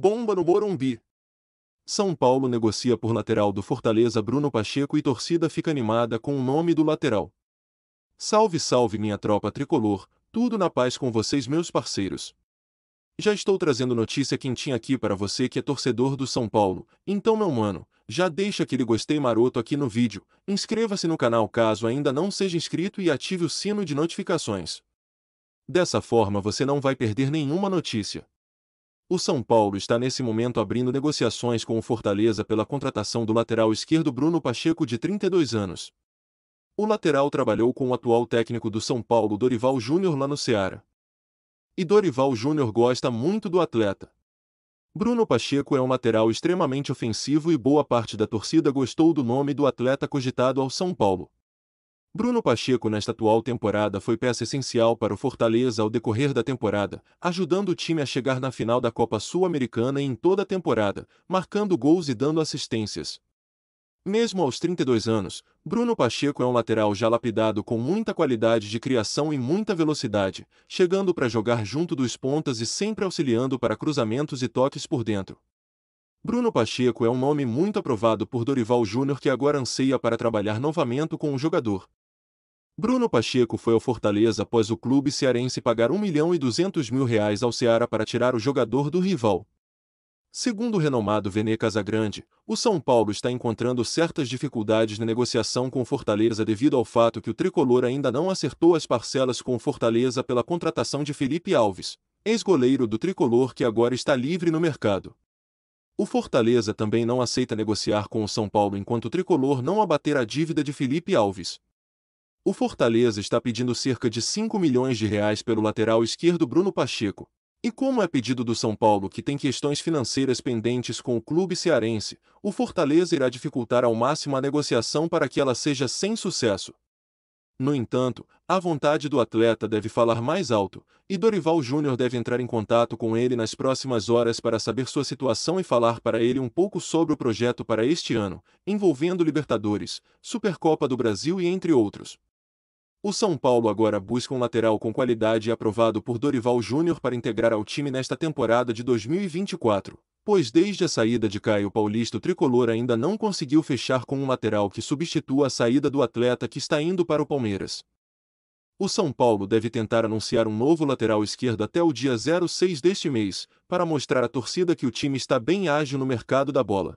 Bomba no Morumbi. São Paulo negocia por lateral do Fortaleza Bruno Pacheco e torcida fica animada com o nome do lateral. Salve, salve minha tropa tricolor, tudo na paz com vocês, meus parceiros. Já estou trazendo notícia quentinha aqui para você que é torcedor do São Paulo, então, meu mano, já deixa aquele gostei maroto aqui no vídeo, inscreva-se no canal caso ainda não seja inscrito e ative o sino de notificações. Dessa forma você não vai perder nenhuma notícia. O São Paulo está nesse momento abrindo negociações com o Fortaleza pela contratação do lateral esquerdo Bruno Pacheco, de 32 anos. O lateral trabalhou com o atual técnico do São Paulo, Dorival Júnior, lá no Ceará. E Dorival Júnior gosta muito do atleta. Bruno Pacheco é um lateral extremamente ofensivo e boa parte da torcida gostou do nome do atleta cogitado ao São Paulo. Bruno Pacheco nesta atual temporada foi peça essencial para o Fortaleza ao decorrer da temporada, ajudando o time a chegar na final da Copa Sul-Americana em toda a temporada, marcando gols e dando assistências. Mesmo aos 32 anos, Bruno Pacheco é um lateral já lapidado com muita qualidade de criação e muita velocidade, chegando para jogar junto dos pontas e sempre auxiliando para cruzamentos e toques por dentro. Bruno Pacheco é um nome muito aprovado por Dorival Júnior que agora anseia para trabalhar novamente com o jogador, Bruno Pacheco foi ao Fortaleza após o clube cearense pagar 1 milhão e 200 mil reais ao Ceará para tirar o jogador do rival. Segundo o renomado Vene Casagrande, o São Paulo está encontrando certas dificuldades na negociação com o Fortaleza devido ao fato que o tricolor ainda não acertou as parcelas com o Fortaleza pela contratação de Felipe Alves, ex-goleiro do tricolor que agora está livre no mercado. O Fortaleza também não aceita negociar com o São Paulo enquanto o tricolor não abater a dívida de Felipe Alves. O Fortaleza está pedindo cerca de 5 milhões de reais pelo lateral esquerdo Bruno Pacheco. E como é pedido do São Paulo que tem questões financeiras pendentes com o clube cearense, o Fortaleza irá dificultar ao máximo a negociação para que ela seja sem sucesso. No entanto, a vontade do atleta deve falar mais alto, e Dorival Júnior deve entrar em contato com ele nas próximas horas para saber sua situação e falar para ele um pouco sobre o projeto para este ano, envolvendo Libertadores, Supercopa do Brasil e entre outros. O São Paulo agora busca um lateral com qualidade aprovado por Dorival Júnior para integrar ao time nesta temporada de 2024, pois desde a saída de Caio Paulista o tricolor ainda não conseguiu fechar com um lateral que substitua a saída do atleta que está indo para o Palmeiras. O São Paulo deve tentar anunciar um novo lateral esquerdo até o dia 06 deste mês, para mostrar à torcida que o time está bem ágil no mercado da bola.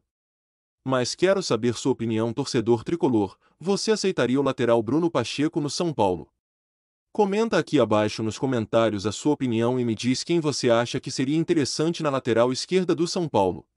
Mas quero saber sua opinião, torcedor tricolor, você aceitaria o lateral Bruno Pacheco no São Paulo? Comenta aqui abaixo nos comentários a sua opinião e me diz quem você acha que seria interessante na lateral esquerda do São Paulo.